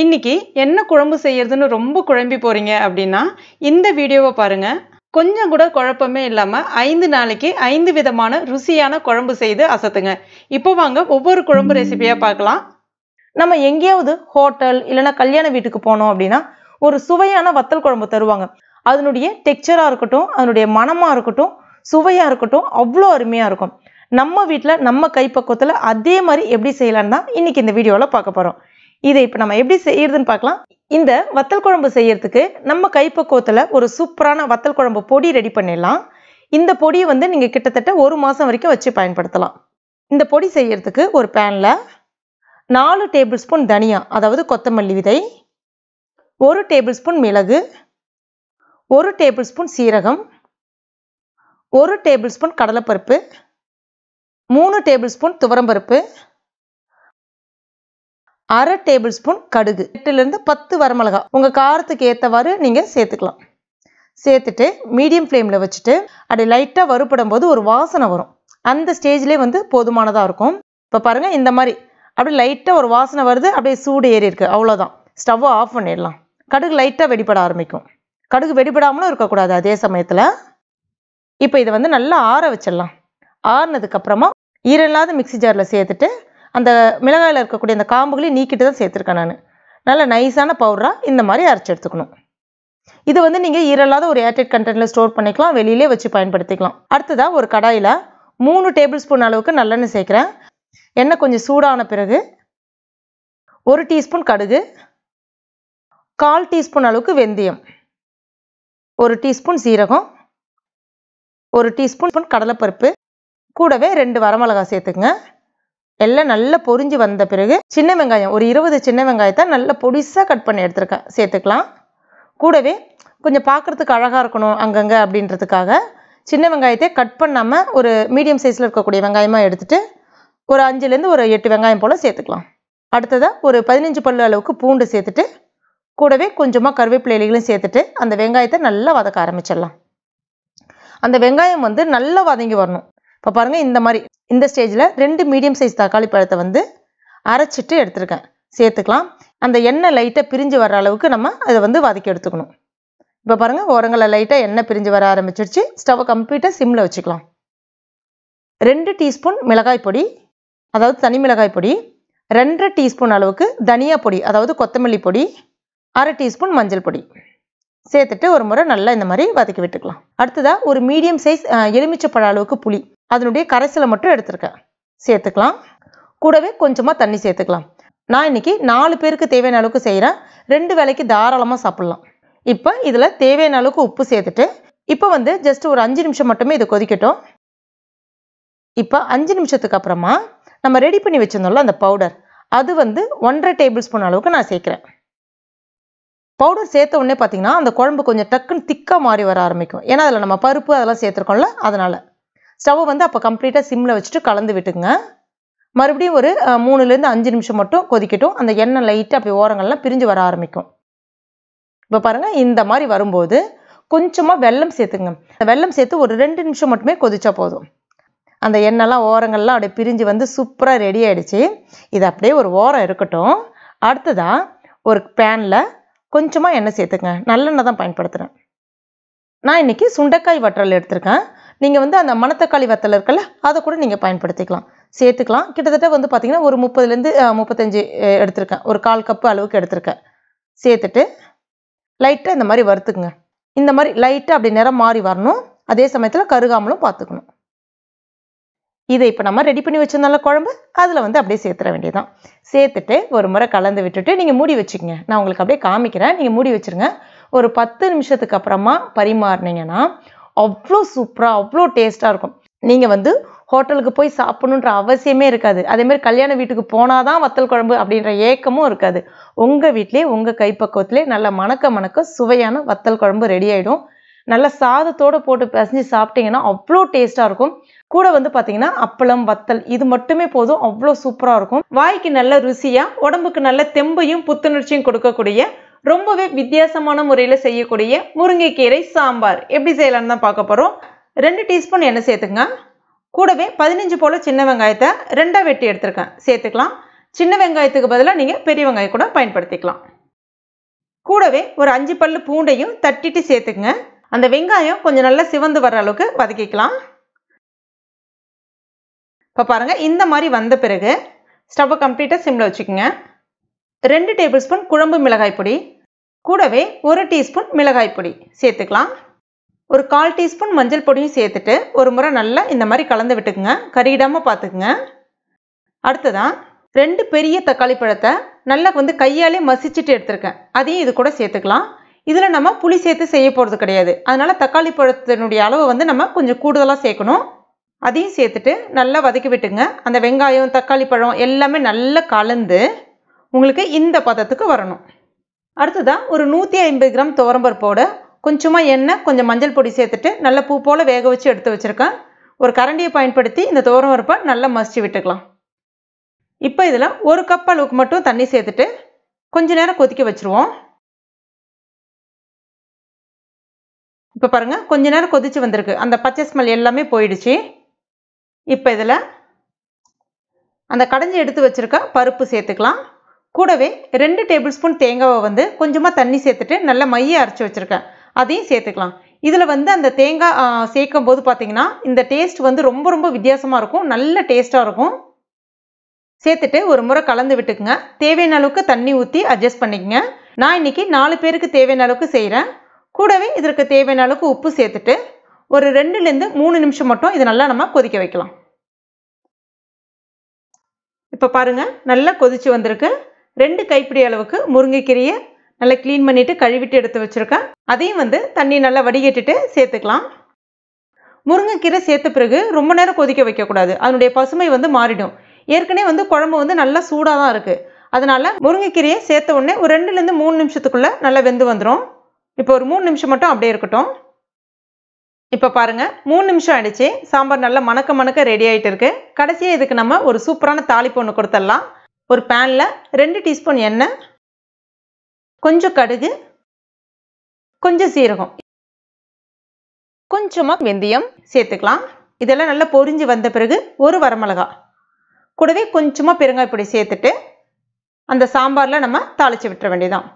இன்னைக்கு என்ன குழம்பு செய்யறதுன்னு ரொம்ப குழம்பி போறீங்க அப்படின்னா இந்த வீடியோவை பாருங்க கொஞ்சம் கூட குழப்பமே இல்லாம ஐந்து நாளைக்கு ஐந்து விதமான ருசியான குழம்பு செய்து அசத்துங்க இப்போ வாங்க ஒவ்வொரு குழம்பு ரெசிபியா பார்க்கலாம் நம்ம எங்கேயாவது ஹோட்டல் இல்லைன்னா கல்யாண வீட்டுக்கு போனோம் அப்படின்னா ஒரு சுவையான வத்தல் குழம்பு தருவாங்க அதனுடைய டெக்ஸ்சராக இருக்கட்டும் அதனுடைய மனமாக இருக்கட்டும் சுவையாக இருக்கட்டும் அவ்வளோ அருமையாக இருக்கும் நம்ம வீட்டில் நம்ம கைப்பக்குவத்தில் அதே மாதிரி எப்படி செய்யலான்னு தான் இன்றைக்கி இந்த வீடியோவில் பார்க்க போகிறோம் இதை இப்போ நம்ம எப்படி செய்யறதுன்னு பார்க்கலாம் இந்த வத்தல் குழம்பு செய்யறதுக்கு நம்ம கைப்பக்குவத்தில் ஒரு சூப்பரான வத்தல் குழம்பு பொடி ரெடி பண்ணிடலாம் இந்த பொடியை வந்து நீங்கள் கிட்டத்தட்ட ஒரு மாதம் வரைக்கும் வச்சு பயன்படுத்தலாம் இந்த பொடி செய்யறதுக்கு ஒரு பேனில் நாலு டேபிள் ஸ்பூன் தனியா அதாவது கொத்தமல்லி விதை ஒரு டேபிள் ஸ்பூன் மிளகு ஒரு டேபிள் ஸ்பூன் சீரகம் ஒரு டேபிள் ஸ்பூன் கடலைப்பருப்பு மூணு டேபிள் ஸ்பூன் துவரம்பருப்பு அரை டேபிள் ஸ்பூன் கடுகு எட்டுலேருந்து பத்து வரமிளகா உங்கள் காரத்துக்கு ஏற்றவாறு நீங்கள் சேர்த்துக்கலாம் சேர்த்துட்டு மீடியம் ஃப்ளேமில் வச்சுட்டு அப்படி லைட்டாக வறுப்படும் போது ஒரு வாசனை வரும் அந்த ஸ்டேஜ்லேயே வந்து போதுமானதாக இருக்கும் இப்போ பாருங்கள் இந்த மாதிரி அப்படி லைட்டாக ஒரு வாசனை வருது அப்படியே சூடு ஏறி இருக்குது அவ்வளோதான் ஸ்டவ்வை ஆஃப் பண்ணிடலாம் கடுகு லைட்டாக வெடிப்பட ஆரம்பிக்கும் கடுகு வெடிப்படாமலும் இருக்கக்கூடாது அதே சமயத்தில் இப்போ இதை வந்து நல்லா ஆற வச்சிடலாம் ஆறுனதுக்கப்புறமா ஈரல்லாத மிக்சி ஜாரில் சேர்த்துட்டு அந்த மிளகாயில் இருக்கக்கூடிய அந்த காம்புகளையும் நீக்கிட்டு தான் சேர்த்துருக்கேன் நான் நல்ல நைஸான பவுடராக இந்த மாதிரி அரைச்சி எடுத்துக்கணும் இது வந்து நீங்கள் ஈரல்லாத ஒரு ஏர்டெட் கண்டெய்னரில் ஸ்டோர் பண்ணிக்கலாம் வெளியிலே வச்சு பயன்படுத்திக்கலாம் அடுத்ததாக ஒரு கடாயில் மூணு டேபிள் ஸ்பூன் அளவுக்கு நல்லெண்ணெய் சேர்க்குறேன் எண்ணெய் கொஞ்சம் சூடான பிறகு ஒரு டீஸ்பூன் கடுகு கால் டீஸ்பூன் அளவுக்கு வெந்தயம் ஒரு டீஸ்பூன் சீரகம் ஒரு டீஸ்பூன் கடலைப்பருப்பு கூடவே ரெண்டு வரமிளகா சேர்த்துங்க எல்லாம் நல்லா பொரிஞ்சு வந்த பிறகு சின்ன வெங்காயம் ஒரு இருபது சின்ன வெங்காயத்தை நல்லா பொடிசாக கட் பண்ணி எடுத்துருக்கேன் சேர்த்துக்கலாம் கூடவே கொஞ்சம் பார்க்குறதுக்கு அழகாக இருக்கணும் அங்கங்கே அப்படின்றதுக்காக சின்ன வெங்காயத்தை கட் பண்ணாமல் ஒரு மீடியம் சைஸில் இருக்கக்கூடிய வெங்காயமாக எடுத்துகிட்டு ஒரு அஞ்சுலேருந்து ஒரு எட்டு வெங்காயம் போல் சேர்த்துக்கலாம் அடுத்ததாக ஒரு பதினஞ்சு பல்லு அளவுக்கு பூண்டு சேர்த்துட்டு கூடவே கொஞ்சமாக கருவேப்பிலை சேர்த்துட்டு அந்த வெங்காயத்தை நல்லா வதக்க ஆரம்பிச்சிடலாம் அந்த வெங்காயம் வந்து நல்லா வதங்கி வரணும் இப்போ பாருங்கள் இந்த மாதிரி இந்த ஸ்டேஜில் ரெண்டு மீடியம் சைஸ் தக்காளி பழத்தை வந்து அரைச்சிட்டு எடுத்துருக்கேன் சேர்த்துக்கலாம் அந்த எண்ணெய் லைட்டாக பிரிஞ்சு வர அளவுக்கு நம்ம அதை வந்து வதக்கி எடுத்துக்கணும் இப்போ பாருங்கள் உரங்களை லைட்டாக எண்ணெய் பிரிஞ்சு வர ஆரம்பிச்சிருச்சு ஸ்டவ் கம்ப்ளீட்டாக சிம்மில் வச்சுக்கலாம் ரெண்டு டீஸ்பூன் மிளகாய் பொடி அதாவது தனி மிளகாய் பொடி ரெண்டரை டீஸ்பூன் அளவுக்கு தனியா பொடி அதாவது கொத்தமல்லி பொடி அரை டீஸ்பூன் மஞ்சள் பொடி சேர்த்துட்டு ஒரு முறை நல்லா இந்த மாதிரி வதக்கி விட்டுக்கலாம் அடுத்ததாக ஒரு மீடியம் சைஸ் எலுமிச்சப்பழ அளவுக்கு புளி அதனுடைய கரைசலை மட்டும் எடுத்துருக்கேன் சேர்த்துக்கலாம் கூடவே கொஞ்சமாக தண்ணி சேர்த்துக்கலாம் நான் இன்றைக்கி நாலு பேருக்கு தேவையான அளவுக்கு செய்கிறேன் ரெண்டு வேலைக்கு தாராளமாக சாப்பிட்லாம் இப்போ இதில் தேவையான அளவுக்கு உப்பு சேர்த்துட்டு இப்போ வந்து ஜஸ்ட் ஒரு அஞ்சு நிமிஷம் மட்டுமே இதை கொதிக்கட்டும் இப்போ அஞ்சு நிமிஷத்துக்கு அப்புறமா நம்ம ரெடி பண்ணி வச்சிருந்தோம்ல அந்த பவுடர் அது வந்து ஒன்றரை டேபிள் ஸ்பூன் அளவுக்கு நான் சேர்க்குறேன் பவுடர் சேர்த்த உடனே பார்த்தீங்கன்னா அந்த குழம்பு கொஞ்சம் டக்குன்னு திக்காக மாறி வர ஆரம்பிக்கும் ஏன்னா அதில் நம்ம பருப்பு அதெல்லாம் சேர்த்துருக்கோம்ல அதனால் ஸ்டவ் வந்து அப்போ கம்ப்ளீட்டாக சிம்மில் வச்சுட்டு கலந்து விட்டுங்க மறுபடியும் ஒரு மூணுலேருந்து அஞ்சு நிமிஷம் மட்டும் கொதிக்கட்டும் அந்த எண்ணெய் லைட்டாக அப்படி ஓரங்கள்லாம் பிரிஞ்சு வர ஆரம்பிக்கும் இப்போ பாருங்கள் இந்த மாதிரி வரும்போது கொஞ்சமாக வெள்ளம் சேர்த்துங்க அந்த வெள்ளம் சேர்த்து ஒரு ரெண்டு நிமிஷம் மட்டுமே கொதிச்சா போதும் அந்த எண்ணெய்லாம் ஓரங்கள்லாம் அப்படியே பிரிஞ்சு வந்து சூப்பராக ரெடி ஆகிடுச்சு இது அப்படியே ஒரு ஓரம் இருக்கட்டும் அடுத்ததாக ஒரு பேனில் கொஞ்சமாக எண்ணெய் சேர்த்துங்க நல்லெண்ணெய் தான் பயன்படுத்துகிறேன் நான் இன்றைக்கி சுண்டைக்காய் வற்றல் எடுத்திருக்கேன் நீங்கள் வந்து அந்த மணத்தக்காளி வத்தல் இருக்கல அதை கூட நீங்கள் பயன்படுத்திக்கலாம் சேர்த்துக்கலாம் கிட்டத்தட்ட வந்து பார்த்தீங்கன்னா ஒரு முப்பதுலேருந்து முப்பத்தஞ்சு எடுத்திருக்கேன் ஒரு கால் கப்பு அளவுக்கு எடுத்திருக்கேன் சேர்த்துட்டு லைட்டாக இந்த மாதிரி வறுத்துக்குங்க இந்த மாதிரி லைட்டாக அப்படி நிறம் மாறி வரணும் அதே சமயத்தில் கருகாமலும் பார்த்துக்கணும் இதை இப்போ நம்ம ரெடி பண்ணி வச்சிருந்தால குழம்பு அதில் வந்து அப்படியே சேர்த்துற வேண்டியதான் சேர்த்துட்டு ஒரு முறை கலந்து விட்டுட்டு நீங்கள் மூடி வச்சுக்கோங்க நான் உங்களுக்கு அப்படியே காமிக்கிறேன் நீங்கள் மூடி வச்சுருங்க ஒரு பத்து நிமிஷத்துக்கு அப்புறமா பரிமாறினீங்கன்னா அவ்வளோ சூப்பராக அவ்வளோ டேஸ்ட்டாக இருக்கும் நீங்கள் வந்து ஹோட்டலுக்கு போய் சாப்பிடணுன்ற அவசியமே இருக்காது அதேமாதிரி கல்யாண வீட்டுக்கு போனால் தான் வத்தல் குழம்பு அப்படின்ற ஏக்கமும் இருக்காது உங்கள் வீட்டிலே உங்கள் கைப்பக்குவத்திலே நல்லா மணக்க மணக்க சுவையான வத்தல் குழம்பு ரெடி ஆகிடும் நல்லா சாதத்தோடு போட்டு பசஞ்சு சாப்பிட்டீங்கன்னா அவ்வளோ டேஸ்ட்டாக இருக்கும் கூட வந்து பார்த்தீங்கன்னா அப்பளம் வத்தல் இது மட்டுமே போதும் அவ்வளோ சூப்பராக இருக்கும் வாய்க்கு நல்ல ருசியாக உடம்புக்கு நல்ல தெம்பையும் புத்துணர்ச்சியும் கொடுக்கக்கூடிய ரொம்பவே வித்தியாசமான முறையில் செய்யக்கூடிய முருங்கைக்கீரை சாம்பார் எப்படி செய்யலாம்னு தான் பார்க்க போகிறோம் ரெண்டு டீஸ்பூன் எண்ணெய் சேர்த்துங்க கூடவே பதினஞ்சு போல் சின்ன வெங்காயத்தை ரெண்டாக வெட்டி எடுத்துருக்கேன் சேர்த்துக்கலாம் சின்ன வெங்காயத்துக்கு பதிலாக நீங்கள் பெரிய வெங்காயம் கூட பயன்படுத்திக்கலாம் கூடவே ஒரு அஞ்சு பல் பூண்டையும் தட்டிட்டு சேர்த்துக்குங்க அந்த வெங்காயம் கொஞ்சம் நல்லா சிவந்து வர அளவுக்கு வதக்கிக்கலாம் இப்போ பாருங்கள் இந்த மாதிரி வந்த பிறகு ஸ்டவ்வை கம்ப்ளீட்டாக சிம்மில் வச்சுக்கோங்க ரெண்டு டேபிள் ஸ்பூன் குழம்பு மிளகாய் பொடி கூடவே ஒரு டீஸ்பூன் மிளகாய் பொடி சேர்த்துக்கலாம் ஒரு கால் டீஸ்பூன் மஞ்சள் பொடியும் சேர்த்துட்டு ஒரு முறை நல்லா இந்த மாதிரி கலந்து விட்டுக்குங்க கறியிடாமல் பார்த்துக்குங்க அடுத்ததான் ரெண்டு பெரிய தக்காளி பழத்தை நல்லா வந்து கையாலே மசிச்சுட்டு எடுத்திருக்கேன் அதையும் இது கூட சேர்த்துக்கலாம் இதில் நம்ம புளி சேர்த்து செய்ய போகிறது கிடையாது அதனால் தக்காளி பழத்தினுடைய அளவு வந்து நம்ம கொஞ்சம் கூடுதலாக சேர்க்கணும் அதையும் சேர்த்துட்டு நல்லா வதக்கி விட்டுங்க அந்த வெங்காயம் தக்காளி பழம் எல்லாமே நல்லா கலந்து உங்களுக்கு இந்த பதத்துக்கு வரணும் அடுத்ததாக ஒரு நூற்றி ஐம்பது கிராம் துவரம்பருப்போட கொஞ்சமாக எண்ணெய் கொஞ்சம் மஞ்சள் பொடி சேர்த்துட்டு நல்ல பூ போல் வேக வச்சு எடுத்து வச்சுருக்கேன் ஒரு கரண்டியை பயன்படுத்தி இந்த துவரம்பருப்பை நல்லா மசிச்சு விட்டுக்கலாம் இப்போ இதில் ஒரு கப் அளவுக்கு மட்டும் தண்ணி சேர்த்துட்டு கொஞ்ச நேரம் கொதிக்க வச்சுருவோம் இப்போ பாருங்கள் கொஞ்ச நேரம் கொதித்து வந்திருக்கு அந்த பச்சை ஸ்மெல் எல்லாமே போயிடுச்சு இப்போ இதில் அந்த கடைஞ்சி எடுத்து வச்சுருக்க பருப்பு சேர்த்துக்கலாம் கூடவே ரெண்டு டேபிள் ஸ்பூன் தேங்காவை வந்து கொஞ்சமாக தண்ணி சேர்த்துட்டு நல்லா மைய அரைச்சி வச்சுருக்கேன் அதையும் சேர்த்துக்கலாம் இதில் வந்து அந்த தேங்காய் சேர்க்கும் போது பார்த்தீங்கன்னா இந்த டேஸ்ட் வந்து ரொம்ப ரொம்ப வித்தியாசமாக இருக்கும் நல்ல டேஸ்ட்டாக இருக்கும் சேர்த்துட்டு ஒரு முறை கலந்து விட்டுக்குங்க தேவையான அளவுக்கு தண்ணி ஊற்றி அட்ஜஸ்ட் பண்ணிக்கங்க நான் இன்றைக்கி நாலு பேருக்கு தேவையான அளவுக்கு செய்கிறேன் கூடவே இதற்கு தேவையான அளவுக்கு உப்பு சேர்த்துட்டு ஒரு ரெண்டுலேருந்து மூணு நிமிஷம் மட்டும் இது நல்லா நம்ம கொதிக்க வைக்கலாம் இப்போ பாருங்கள் நல்லா கொதித்து வந்திருக்கு ரெண்டு கைப்பிடி அளவுக்கு முருங்கைக்கீரையை நல்லா க்ளீன் பண்ணிவிட்டு கழுவிட்டு எடுத்து வச்சுருக்கேன் அதையும் வந்து தண்ணி நல்லா வடிகட்டிட்டு சேர்த்துக்கலாம் முருங்கைக்கீரை சேர்த்த பிறகு ரொம்ப நேரம் கொதிக்க வைக்கக்கூடாது அதனுடைய பசுமை வந்து மாறிடும் ஏற்கனவே வந்து குழம்பு வந்து நல்லா சூடாக தான் இருக்குது அதனால் முருங்கைக்கீரையை சேர்த்த உடனே ஒரு ரெண்டுலேருந்து மூணு நிமிஷத்துக்குள்ளே நல்லா வெந்து வந்துடும் இப்போ ஒரு மூணு நிமிஷம் மட்டும் அப்படியே இருக்கட்டும் இப்போ பாருங்கள் மூணு நிமிஷம் ஆகிடுச்சு சாம்பார் நல்லா மணக்க மணக்க ரெடி ஆகிட்டு இருக்குது கடைசியாக இதுக்கு நம்ம ஒரு சூப்பரான தாளிப்பு ஒன்று கொடுத்துடலாம் ஒரு பேனில் ரெண்டு டீஸ்பூன் எண்ணெய் கொஞ்சம் கடுகு கொஞ்சம் சீரகம் கொஞ்சமாக வெந்தயம் சேர்த்துக்கலாம் இதெல்லாம் நல்லா பொறிஞ்சு வந்த பிறகு ஒரு வரமிளகா கூடவே கொஞ்சமாக பெருங்காய் பொடி சேர்த்துட்டு அந்த சாம்பாரில் நம்ம தாளித்து விட்டுற வேண்டியதான்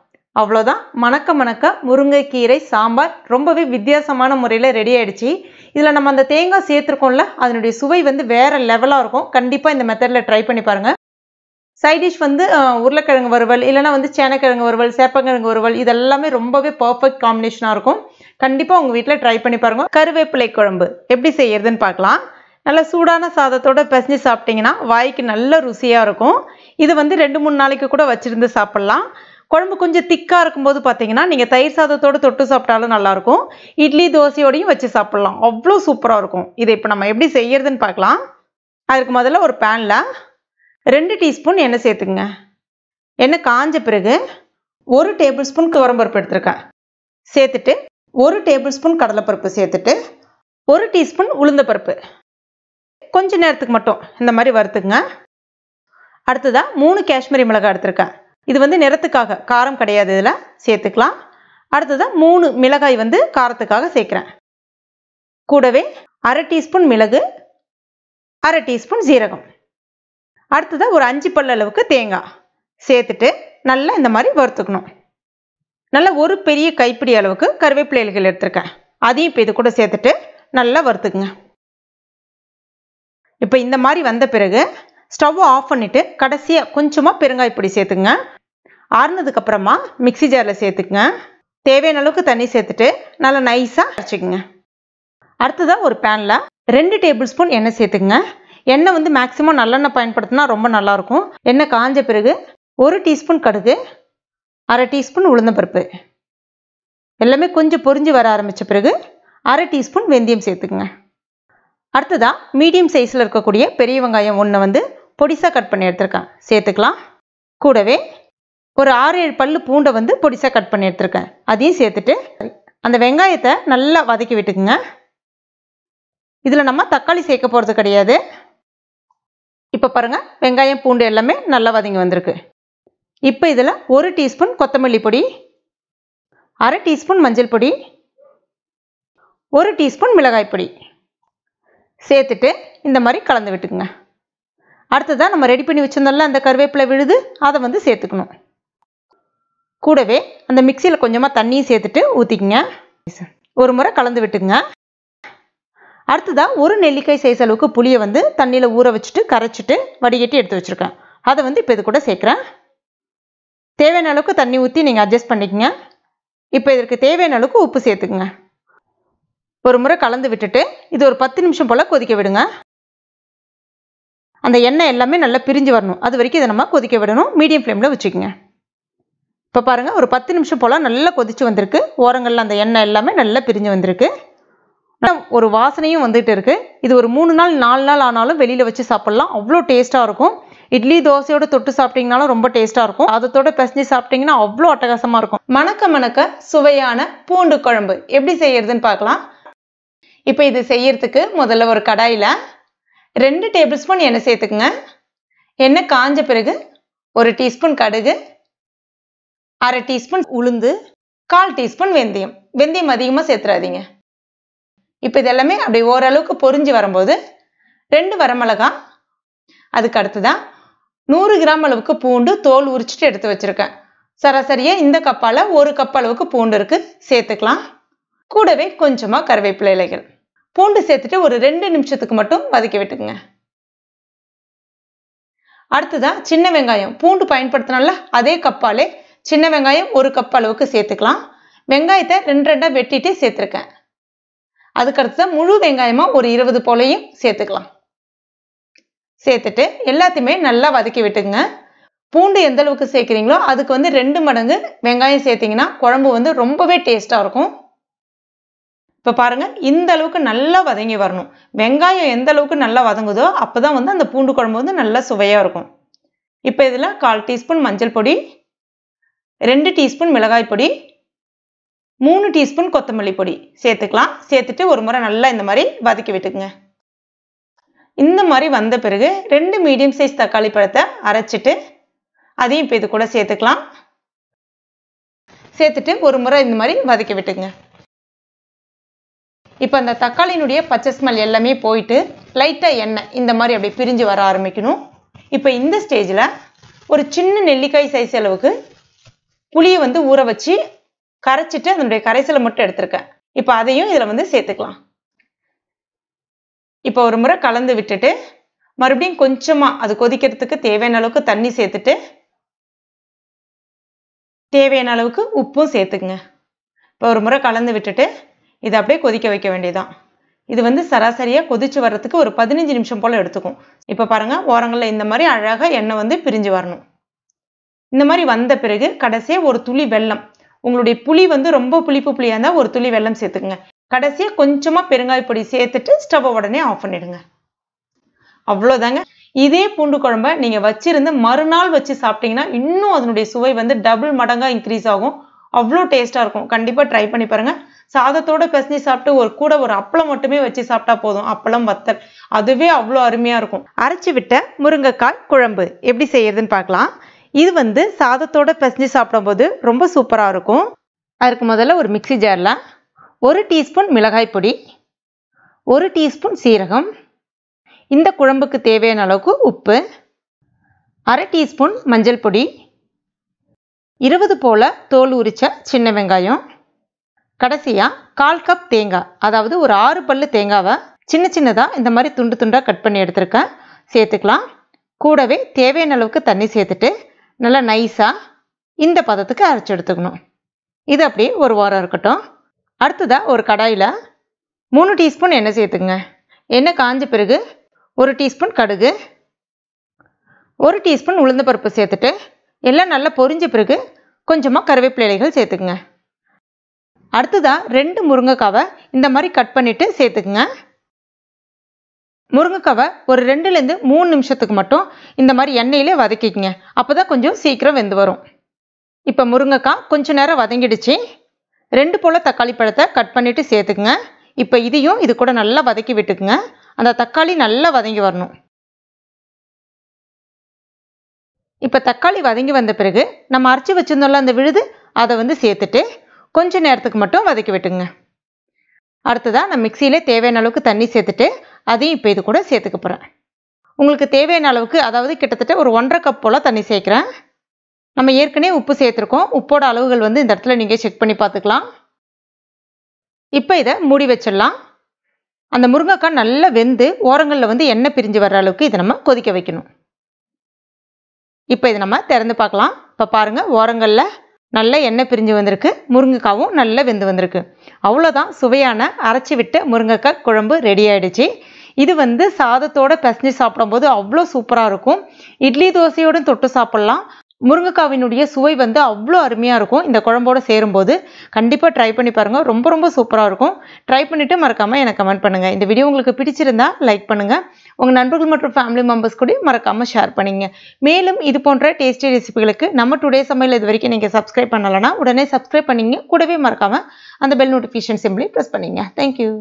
அவ்வளோதான் மணக்க மணக்க முருங்கைக்கீரை சாம்பார் ரொம்பவே வித்தியாசமான முறையில் ரெடி ஆகிடுச்சு இதில் நம்ம அந்த தேங்காய் சேர்த்துருக்கோம்ல அதனுடைய சுவை வந்து வேறு லெவலாக இருக்கும் கண்டிப்பாக இந்த மெத்தடில் ட்ரை பண்ணி பாருங்கள் சைடிஷ் வந்து உருளைக்கிழங்கு வறுவல் இல்லைனா வந்து சேனக்கிழங்கு வறுவல் சேப்பக்கிழங்கு வறுவல் இதெல்லாமே ரொம்பவே பர்ஃபெக்ட் காம்பினேஷனாக இருக்கும் கண்டிப்பாக உங்கள் வீட்டில் ட்ரை பண்ணி பாருங்கள் கருவேப்பிலை குழம்பு எப்படி செய்யறதுன்னு பார்க்கலாம் நல்லா சூடான சாதத்தோட பிசைஞ்சு சாப்பிட்டிங்கன்னா வாய்க்கு நல்ல ருசியாக இருக்கும் இது வந்து ரெண்டு மூணு நாளைக்கு கூட வச்சுருந்து சாப்பிட்லாம் குழம்பு கொஞ்சம் திக்காக இருக்கும்போது பார்த்தீங்கன்னா நீங்கள் தயிர் சாதத்தோடு தொட்டு சாப்பிட்டாலும் நல்லாயிருக்கும் இட்லி தோசையோடையும் வச்சு சாப்பிட்லாம் அவ்வளோ சூப்பராக இருக்கும் இதை இப்போ நம்ம எப்படி செய்யறதுன்னு பார்க்கலாம் அதுக்கு முதல்ல ஒரு பேனில் ரெண்டு டீஸ்பூன் எண்ணெய் சேர்த்துக்குங்க எண்ணெய் காஞ்ச பிறகு ஒரு டேபிள் ஸ்பூன் துவரம்பருப்பு எடுத்துருக்கேன் சேர்த்துட்டு ஒரு டேபிள் ஸ்பூன் கடலைப்பருப்பு சேர்த்துட்டு ஒரு டீஸ்பூன் உளுந்தப்பருப்பு கொஞ்சம் நேரத்துக்கு மட்டும் இந்த மாதிரி வறுத்துக்குங்க அடுத்ததாக மூணு காஷ்மீரி மிளகாய் எடுத்திருக்கேன் இது வந்து நிறத்துக்காக காரம் கிடையாது இதில் சேர்த்துக்கலாம் அடுத்ததாக மூணு மிளகாய் வந்து காரத்துக்காக சேர்க்குறேன் கூடவே அரை டீஸ்பூன் மிளகு அரை டீஸ்பூன் சீரகம் அடுத்ததாக ஒரு அஞ்சு பல் அளவுக்கு தேங்காய் சேர்த்துட்டு நல்லா இந்த மாதிரி வறுத்துக்கணும் நல்லா ஒரு பெரிய கைப்பிடி அளவுக்கு கருவேப்பிலைகள் எடுத்திருக்கேன் அதையும் இப்போ இது கூட சேர்த்துட்டு நல்லா வறுத்துக்குங்க இப்போ இந்த மாதிரி வந்த பிறகு ஸ்டவ்வை ஆஃப் பண்ணிவிட்டு கடைசியாக கொஞ்சமாக பெருங்காயப்பொடி சேர்த்துக்குங்க ஆறுனதுக்கப்புறமா மிக்சி ஜாரில் சேர்த்துக்குங்க தேவையான அளவுக்கு தண்ணி சேர்த்துட்டு நல்லா நைஸாக அரைச்சிக்கோங்க அடுத்ததாக ஒரு பேனில் ரெண்டு டேபிள் ஸ்பூன் எண்ணெய் சேர்த்துக்குங்க எண்ணெய் வந்து மேக்ஸிமம் நல்லெண்ணெய் பயன்படுத்தினா ரொம்ப நல்லாயிருக்கும் எண்ணெய் காஞ்ச பிறகு ஒரு டீஸ்பூன் கடுகு அரை டீஸ்பூன் உளுந்தம்பருப்பு எல்லாமே கொஞ்சம் பொறிஞ்சு வர ஆரம்பித்த பிறகு அரை டீஸ்பூன் வெந்தயம் சேர்த்துக்குங்க அடுத்ததாக மீடியம் சைஸில் இருக்கக்கூடிய பெரிய வெங்காயம் ஒன்று வந்து பொடிசாக கட் பண்ணி எடுத்திருக்கேன் சேர்த்துக்கலாம் கூடவே ஒரு ஆறு ஏழு பல் பூண்டை வந்து பொடிசாக கட் பண்ணி எடுத்திருக்கேன் அதையும் சேர்த்துட்டு அந்த வெங்காயத்தை நல்லா வதக்கி விட்டுக்குங்க இதில் நம்ம தக்காளி சேர்க்க போகிறது கிடையாது இப்போ பாருங்கள் வெங்காயம் பூண்டு எல்லாமே நல்லா வதங்கி வந்திருக்கு இப்போ இதில் ஒரு டீஸ்பூன் கொத்தமல்லி பொடி அரை டீஸ்பூன் மஞ்சள் பொடி ஒரு டீஸ்பூன் மிளகாய் பொடி சேர்த்துட்டு இந்த மாதிரி கலந்து விட்டுக்குங்க அடுத்ததாக நம்ம ரெடி பண்ணி வச்சுருந்தோம்ல அந்த கருவேப்பிலை விழுது அதை வந்து சேர்த்துக்கணும் கூடவே அந்த மிக்சியில் கொஞ்சமாக தண்ணியும் சேர்த்துட்டு ஊற்றிக்குங்க ஒரு முறை கலந்து விட்டுக்குங்க அடுத்ததாக ஒரு நெல்லிக்காய் சைஸ் அளவுக்கு புளியை வந்து தண்ணியில் ஊற வச்சுட்டு கரைச்சிட்டு வடிகட்டி எடுத்து வச்சுருக்கேன் அதை வந்து இப்போ இது கூட சேர்க்குறேன் தேவையான அளவுக்கு தண்ணி ஊற்றி நீங்கள் அட்ஜஸ்ட் பண்ணிக்கங்க இப்போ இதற்கு தேவையான அளவுக்கு உப்பு சேர்த்துக்குங்க ஒரு முறை கலந்து விட்டுட்டு இது ஒரு பத்து நிமிஷம் போல் கொதிக்க விடுங்க அந்த எண்ணெய் எல்லாமே நல்லா பிரிஞ்சு வரணும் அது வரைக்கும் இதை நம்ம கொதிக்க விடணும் மீடியம் ஃப்ளேமில் வச்சுக்கோங்க இப்போ பாருங்கள் ஒரு பத்து நிமிஷம் போல் நல்லா கொதித்து வந்திருக்கு ஓரங்களில் அந்த எண்ணெய் எல்லாமே நல்லா பிரிஞ்சு வந்திருக்கு ஒரு வாசனையும் வந்துட்டு இருக்குது இது ஒரு மூணு நாள் நாலு நாள் ஆனாலும் வெளியில் வச்சு சாப்பிட்லாம் அவ்வளோ டேஸ்ட்டாக இருக்கும் இட்லி தோசையோட தொட்டு சாப்பிட்டீங்கனாலும் ரொம்ப டேஸ்ட்டாக இருக்கும் அதத்தோட பிசைஞ்சு சாப்பிட்டீங்கன்னா அவ்வளோ அட்டகாசமாக இருக்கும் மணக்க மணக்க சுவையான பூண்டு குழம்பு எப்படி செய்யறதுன்னு பார்க்கலாம் இப்போ இது செய்யறதுக்கு முதல்ல ஒரு கடாயில் ரெண்டு டேபிள் ஸ்பூன் எண்ணெய் சேர்த்துக்குங்க எண்ணெய் காஞ்ச பிறகு ஒரு டீஸ்பூன் கடுகு அரை டீஸ்பூன் உளுந்து கால் டீஸ்பூன் வெந்தயம் வெந்தயம் அதிகமாக சேர்த்துறாதீங்க இப்போ இதெல்லாமே அப்படி ஓரளவுக்கு பொறிஞ்சு வரும்போது ரெண்டு வரமிளகாய் அதுக்கு அடுத்ததான் நூறு கிராம் அளவுக்கு பூண்டு தோல் உரிச்சிட்டு எடுத்து வச்சுருக்கேன் சராசரியாக இந்த கப்பால் ஒரு கப் அளவுக்கு பூண்டு இருக்குது சேர்த்துக்கலாம் கூடவே கொஞ்சமாக கருவேப்பிலை இலைகள் பூண்டு சேர்த்துட்டு ஒரு ரெண்டு நிமிஷத்துக்கு மட்டும் வதக்கி விட்டுக்குங்க அடுத்ததான் சின்ன வெங்காயம் பூண்டு பயன்படுத்தினால அதே கப்பாலே சின்ன வெங்காயம் ஒரு கப் அளவுக்கு சேர்த்துக்கலாம் வெங்காயத்தை ரெண்டு ரெண்டாக வெட்டிட்டு சேர்த்துருக்கேன் அதுக்கடுத்து முழு வெங்காயமாக ஒரு இருபது போலையும் சேர்த்துக்கலாம் சேர்த்துட்டு எல்லாத்தையுமே நல்லா வதக்கி விட்டுங்க பூண்டு எந்த அளவுக்கு சேர்க்குறீங்களோ அதுக்கு வந்து ரெண்டு மடங்கு வெங்காயம் சேர்த்திங்கன்னா குழம்பு வந்து ரொம்பவே டேஸ்ட்டாக இருக்கும் இப்போ பாருங்கள் இந்த அளவுக்கு நல்லா வதங்கி வரணும் வெங்காயம் எந்த அளவுக்கு நல்லா வதங்குதோ அப்போ தான் வந்து அந்த பூண்டு குழம்பு வந்து நல்லா சுவையாக இருக்கும் இப்போ இதில் கால் டீஸ்பூன் மஞ்சள் பொடி ரெண்டு டீஸ்பூன் மிளகாய் பொடி மூணு டீஸ்பூன் கொத்தமல்லி பொடி சேர்த்துக்கலாம் சேர்த்துட்டு ஒரு முறை நல்லா இந்த மாதிரி வதக்கி விட்டுக்குங்க இந்த மாதிரி வந்த பிறகு ரெண்டு மீடியம் சைஸ் தக்காளி பழத்தை அரைச்சிட்டு அதையும் இப்போ இது கூட சேர்த்துக்கலாம் சேர்த்துட்டு ஒரு முறை இந்த மாதிரி வதக்கி விட்டுங்க இப்போ அந்த தக்காளியினுடைய பச்சை ஸ்மெல் எல்லாமே போயிட்டு லைட்டாக எண்ணெய் இந்த மாதிரி அப்படியே பிரிஞ்சு வர ஆரம்பிக்கணும் இப்போ இந்த ஸ்டேஜில் ஒரு சின்ன நெல்லிக்காய் சைஸ் அளவுக்கு புளியை வந்து ஊற வச்சு கரைச்சிட்டு அதனுடைய கரைசலை மட்டும் எடுத்திருக்கேன் இப்போ அதையும் இதில் வந்து சேர்த்துக்கலாம் இப்போ ஒரு முறை கலந்து விட்டுட்டு மறுபடியும் கொஞ்சமாக அது கொதிக்கிறதுக்கு தேவையான அளவுக்கு தண்ணி சேர்த்துட்டு தேவையான அளவுக்கு உப்பும் சேர்த்துக்குங்க இப்போ ஒரு முறை கலந்து விட்டுட்டு இதை அப்படியே கொதிக்க வைக்க வேண்டியதுதான் இது வந்து சராசரியாக கொதிச்சு வர்றதுக்கு ஒரு பதினஞ்சு நிமிஷம் போல் எடுத்துக்கும் இப்போ பாருங்கள் ஓரங்களில் இந்த மாதிரி அழகாக எண்ணெய் வந்து பிரிஞ்சு வரணும் இந்த மாதிரி வந்த பிறகு கடைசியாக ஒரு துளி வெல்லம் உங்களுடைய புளி வந்து ரொம்ப புளிப்பு புளியாக இருந்தால் ஒரு துளி வெள்ளம் சேர்த்துக்குங்க கடைசியாக கொஞ்சமாக பெருங்காய பொடி சேர்த்துட்டு ஸ்டவ்வை உடனே ஆஃப் பண்ணிடுங்க அவ்வளோதாங்க இதே பூண்டு குழம்ப நீங்கள் வச்சிருந்து மறுநாள் வச்சு சாப்பிட்டீங்கன்னா இன்னும் அதனுடைய சுவை வந்து டபுள் மடங்காக இன்க்ரீஸ் ஆகும் அவ்வளோ டேஸ்ட்டாக இருக்கும் கண்டிப்பாக ட்ரை பண்ணி பாருங்கள் சாதத்தோட பிசைஞ்சு சாப்பிட்டு ஒரு கூட ஒரு அப்பளம் மட்டுமே வச்சு சாப்பிட்டா போதும் அப்பளம் வத்தல் அதுவே அவ்வளோ அருமையாக இருக்கும் அரைச்சி விட்ட முருங்கைக்காய் குழம்பு எப்படி செய்யறதுன்னு பார்க்கலாம் இது வந்து சாதத்தோடு பிசைஞ்சு சாப்பிடும்போது ரொம்ப சூப்பராக இருக்கும் அதுக்கு முதல்ல ஒரு மிக்சி ஜாரில் ஒரு டீஸ்பூன் மிளகாய் பொடி ஒரு டீஸ்பூன் சீரகம் இந்த குழம்புக்கு தேவையான அளவுக்கு உப்பு அரை டீஸ்பூன் மஞ்சள் பொடி இருபது போல் தோல் உரித்த சின்ன வெங்காயம் கடைசியாக கால் கப் தேங்காய் அதாவது ஒரு ஆறு பல்லு தேங்காவை சின்ன சின்னதாக இந்த மாதிரி துண்டு துண்டாக கட் பண்ணி எடுத்துருக்கேன் சேர்த்துக்கலாம் கூடவே தேவையான அளவுக்கு தண்ணி சேர்த்துட்டு நல்லா நைஸாக இந்த பதத்துக்கு அரைச்சி எடுத்துக்கணும் இது அப்படியே ஒரு வாரம் இருக்கட்டும் அடுத்ததாக ஒரு கடாயில் மூணு டீஸ்பூன் எண்ணெய் சேர்த்துக்குங்க எண்ணெய் காஞ்ச பிறகு ஒரு டீஸ்பூன் கடுகு ஒரு டீஸ்பூன் உளுந்த பருப்பு சேர்த்துட்டு எல்லாம் நல்லா பொரிஞ்ச பிறகு கொஞ்சமாக கருவேப்பிலை இலைகள் சேர்த்துக்குங்க அடுத்ததாக ரெண்டு முருங்கைக்காவை இந்த மாதிரி கட் பண்ணிவிட்டு சேர்த்துக்குங்க முருங்கைக்காவை ஒரு ரெண்டுலேருந்து மூணு நிமிஷத்துக்கு மட்டும் இந்த மாதிரி எண்ணெயிலே வதக்கிக்கங்க அப்போ தான் கொஞ்சம் சீக்கிரம் வெந்து வரும் இப்போ முருங்கைக்காய் கொஞ்சம் நேரம் வதங்கிடுச்சு ரெண்டு போல் தக்காளி பழத்தை கட் பண்ணிவிட்டு சேர்த்துக்குங்க இப்போ இதையும் இது கூட நல்லா வதக்கி விட்டுக்குங்க அந்த தக்காளி நல்லா வதங்கி வரணும் இப்போ தக்காளி வதங்கி வந்த பிறகு நம்ம அரைச்சி வச்சுருந்தோம்ல அந்த விழுது அதை வந்து சேர்த்துட்டு கொஞ்சம் நேரத்துக்கு மட்டும் வதக்கி விட்டுங்க அடுத்ததாக நம்ம மிக்சியிலே தேவையான அளவுக்கு தண்ணி சேர்த்துட்டு அதையும் இப்போ இது கூட சேர்த்துக்க போகிறேன் உங்களுக்கு தேவையான அளவுக்கு அதாவது கிட்டத்தட்ட ஒரு ஒன்றரை கப் போல் தண்ணி சேர்க்குறேன் நம்ம ஏற்கனவே உப்பு சேர்த்துருக்கோம் உப்போட அளவுகள் வந்து இந்த இடத்துல நீங்கள் செக் பண்ணி பார்த்துக்கலாம் இப்போ இதை மூடி வச்சிடலாம் அந்த முருங்கைக்காய் நல்லா வெந்து ஓரங்களில் வந்து எண்ணெய் பிரிஞ்சு வர்ற அளவுக்கு இதை நம்ம கொதிக்க வைக்கணும் இப்போ இதை நம்ம திறந்து பார்க்கலாம் இப்போ பாருங்கள் ஓரங்களில் நல்ல எண்ணெய் பிரிஞ்சு வந்திருக்கு முருங்கைக்காவும் நல்லா வெந்து வந்திருக்கு அவ்வளோதான் சுவையான அரைச்சி விட்டு முருங்கைக்காய் குழம்பு ரெடி ஆகிடுச்சு இது வந்து சாதத்தோட பிசைஞ்சு சாப்பிடும்போது அவ்வளோ சூப்பராக இருக்கும் இட்லி தோசையோடும் தொட்டு சாப்பிட்லாம் முருங்கைக்காவினுடைய சுவை வந்து அவ்வளோ அருமையாக இருக்கும் இந்த குழம்போடு சேரும்போது கண்டிப்பாக ட்ரை பண்ணி பாருங்கள் ரொம்ப ரொம்ப சூப்பராக இருக்கும் ட்ரை பண்ணிவிட்டு மறக்காமல் எனக்கு கமெண்ட் பண்ணுங்கள் இந்த வீடியோ உங்களுக்கு பிடிச்சிருந்தா லைக் பண்ணுங்கள் உங்கள் நண்பர்கள் மற்றும் ஃபேமிலி மெம்பர்ஸ் கூட மறக்காமல் ஷேர் பண்ணிங்க மேலும் இது போன்ற டேஸ்டி ரெசிபிகளுக்கு நம்ம டுடே சமையல் இது வரைக்கும் நீங்கள் சப்ஸ்கிரைப் பண்ணலைன்னா உடனே சப்ஸ்கிரைப் பண்ணிங்க கூடவே மறக்காமல் அந்த பெல் நோட்டிஃபிகேஷன் சிம்பிளி ப்ரெஸ் பண்ணிங்க தேங்க்யூ